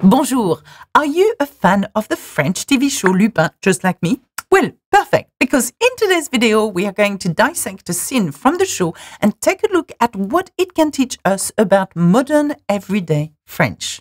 Bonjour. Are you a fan of the French TV show Lupin, just like me? Well, perfect, because in today's video, we are going to dissect a scene from the show and take a look at what it can teach us about modern everyday French.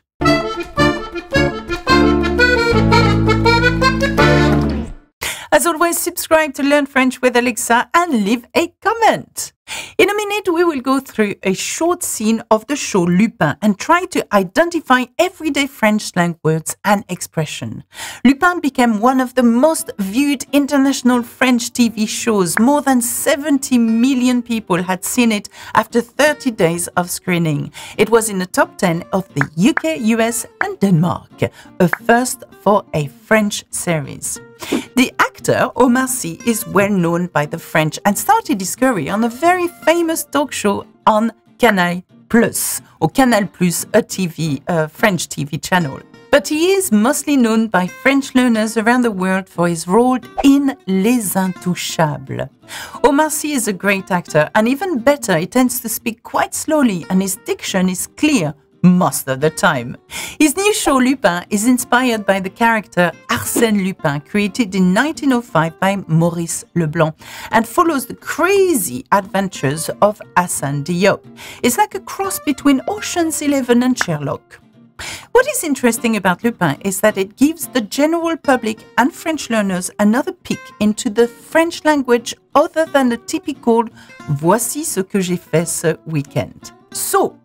always, subscribe to Learn French with Alexa and leave a comment. In a minute, we will go through a short scene of the show Lupin and try to identify everyday French slang words and expression. Lupin became one of the most viewed international French TV shows. More than 70 million people had seen it after 30 days of screening. It was in the top 10 of the UK, US and Denmark, a first for a French series. The actor Omar Sy is well known by the French and started his career on a very famous talk show on Canal Plus or Canal Plus, a TV, a French TV channel. But he is mostly known by French learners around the world for his role in Les Intouchables. Omar Sy is a great actor and even better, he tends to speak quite slowly and his diction is clear, most of the time. His new show Lupin is inspired by the character Arsène Lupin, created in 1905 by Maurice Leblanc, and follows the crazy adventures of Hassan Diop. It's like a cross between Ocean's Eleven and Sherlock. What is interesting about Lupin is that it gives the general public and French learners another peek into the French language other than the typical Voici ce que j'ai fait ce weekend. So,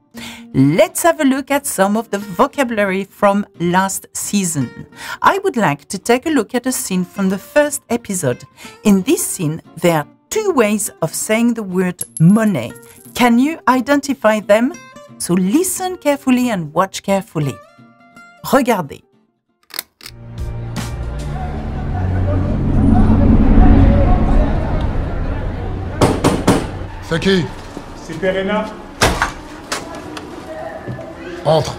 Let's have a look at some of the vocabulary from last season. I would like to take a look at a scene from the first episode. In this scene, there are two ways of saying the word money. Can you identify them? So listen carefully and watch carefully. Regardez. C'est qui C'est Perena Entre.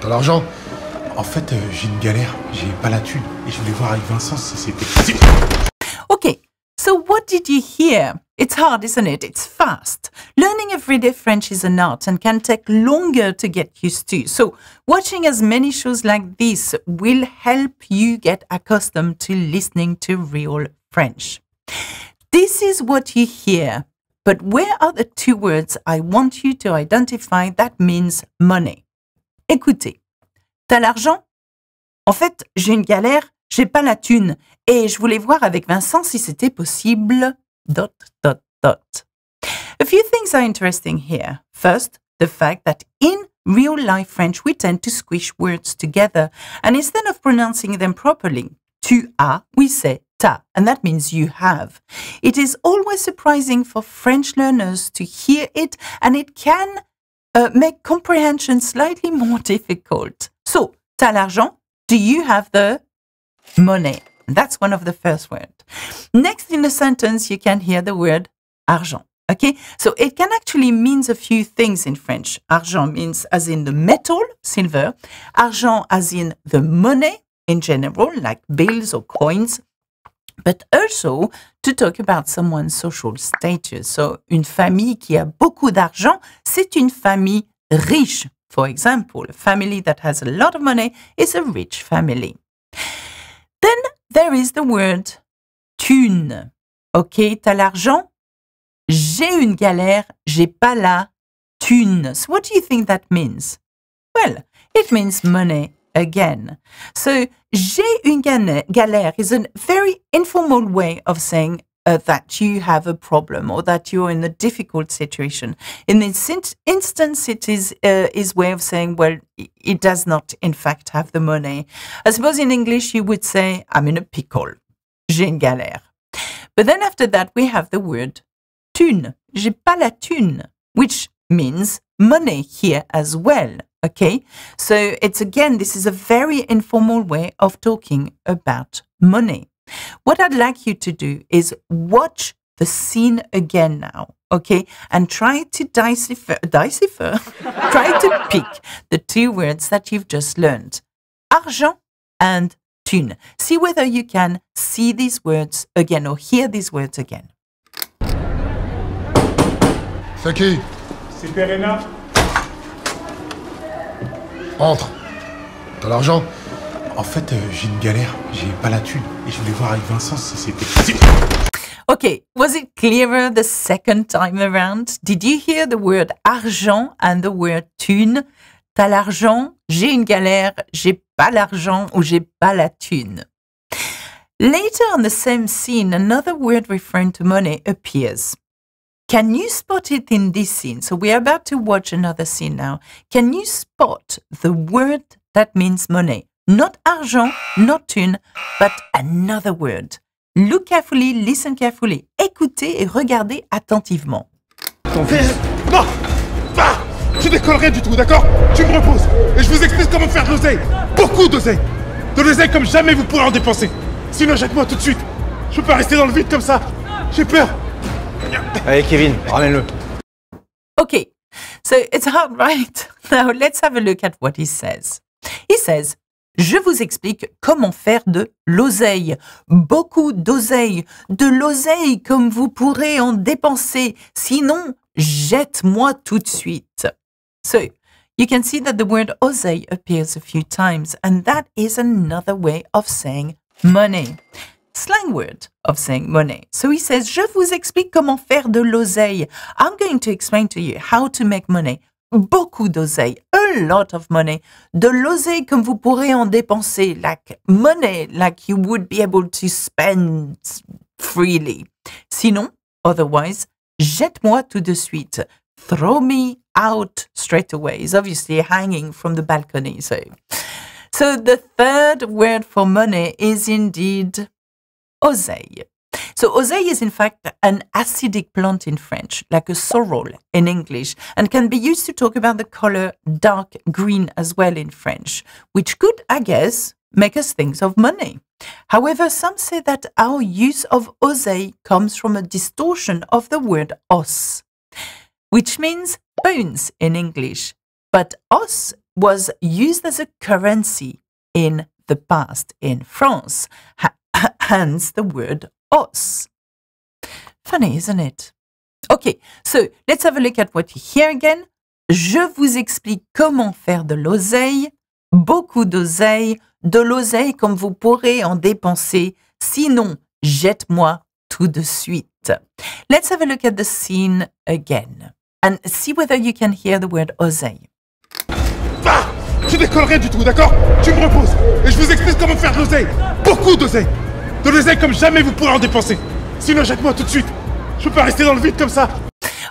T'as l'argent En fait, euh, j'ai une galère. J'ai pas la thune. Et je voulais voir avec Vincent si c'était possible. Okay, so what did you hear? It's hard, isn't it? It's fast. Learning everyday French is an art and can take longer to get used to. So, watching as many shows like this will help you get accustomed to listening to real French. This is what you hear but where are the two words I want you to identify that means money? Écoutez, t'as l'argent En fait, j'ai une galère, j'ai pas la thune, et je voulais voir avec Vincent si c'était possible. Dot, dot, dot. A few things are interesting here. First, the fact that in real life French we tend to squish words together, and instead of pronouncing them properly, tu as, we say and that means you have. It is always surprising for French learners to hear it, and it can uh, make comprehension slightly more difficult. So, t'as l'argent? Do you have the money? That's one of the first words. Next in the sentence, you can hear the word argent. Okay, so it can actually mean a few things in French. Argent means as in the metal, silver. Argent as in the money in general, like bills or coins but also to talk about someone's social status. So, une famille qui a beaucoup d'argent, c'est une famille riche. For example, a family that has a lot of money is a rich family. Then there is the word thune. Ok, t'as l'argent? J'ai une galère, j'ai pas la thune. So, what do you think that means? Well, it means money again. So, j'ai une galère is a very informal way of saying uh, that you have a problem or that you're in a difficult situation. In this in instance, it is uh, is way of saying, well, it does not in fact have the money. I suppose in English you would say, I'm in a pickle, j'ai une galère. But then after that we have the word thune, j'ai pas la thune, which means money here as well. Okay, so it's again, this is a very informal way of talking about money. What I'd like you to do is watch the scene again now, okay, and try to decipher, decipher, try to pick the two words that you've just learned argent and tune. See whether you can see these words again or hear these words again. C'est qui Entre. T'as l'argent En fait, euh, j'ai une galère. J'ai pas la thune. Et je voulais voir avec Vincent si c'était possible. Okay, was it clearer the second time around? Did you hear the word argent and the word thune? T'as l'argent, j'ai une galère, j'ai pas l'argent ou j'ai pas la thune. Later on the same scene, another word referring to money appears. Can you spot it in this scene? So we are about to watch another scene now. Can you spot the word that means money? Not argent, not thune, but another word. Look carefully, listen carefully. Écoutez et regardez attentivement. Ton fils. Non ah Tu du tout, d'accord Tu me reposes et je vous explique comment faire de l'oseille. Beaucoup d'oseille. De l'oseille comme jamais vous pourrez en dépenser. Sinon, jette-moi tout de suite. Je peux pas rester dans le vide comme ça. J'ai peur. Allez, Kevin, ramène-le. Ok, so it's hard, right? Now let's have a look at what he says. He says, je vous explique comment faire de l'oseille. Beaucoup d'oseille. De l'oseille comme vous pourrez en dépenser. Sinon, jette-moi tout de suite. So, you can see that the word oseille appears a few times, and that is another way of saying money. slang word of saying money. So he says, Je vous explique comment faire de l'oseille. I'm going to explain to you how to make money. Beaucoup d'oseille, a lot of money. De l'oseille comme vous pourrez en dépenser, like money, like you would be able to spend freely. Sinon, otherwise, jette-moi tout de suite. Throw me out straight away. It's obviously hanging from the balcony. So, so the third word for money is indeed oseille. So oseille is in fact an acidic plant in French, like a sorrel in English, and can be used to talk about the color dark green as well in French, which could, I guess, make us think of money. However, some say that our use of oseille comes from a distortion of the word os, which means bones in English, but os was used as a currency in the past in France hence the word os. Funny, isn't it? Okay, so let's have a look at what you hear again. Je vous explique comment faire de l'oseille, beaucoup d'oseille, de l'oseille comme vous pourrez en dépenser, sinon jette-moi tout de suite. Let's have a look at the scene again and see whether you can hear the word oseille. Tu ah, Je décollerai du tout, d'accord Tu me reposes et je vous explique comment faire de l'oseille, beaucoup d'oseille De comme jamais vous pourrez en dépenser. Sinon, jette-moi tout de suite. Je peux pas rester dans le vide comme ça.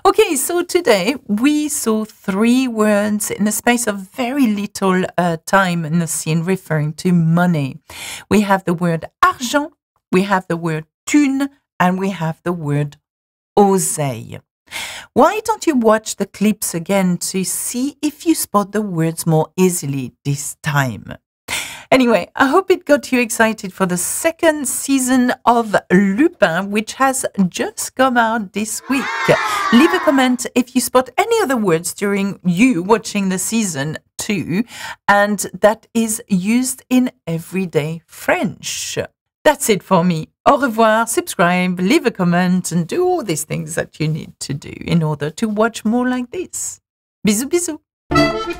Okay, so today we saw three words in the space of very little uh, time in the scene referring to money. We have the word argent, we have the word thune, and we have the word oseille. Why don't you watch the clips again to see if you spot the words more easily this time? Anyway, I hope it got you excited for the second season of Lupin, which has just come out this week. Leave a comment if you spot any other words during you watching the season two, and that is used in everyday French. That's it for me. Au revoir, subscribe, leave a comment, and do all these things that you need to do in order to watch more like this. Bisous, bisous.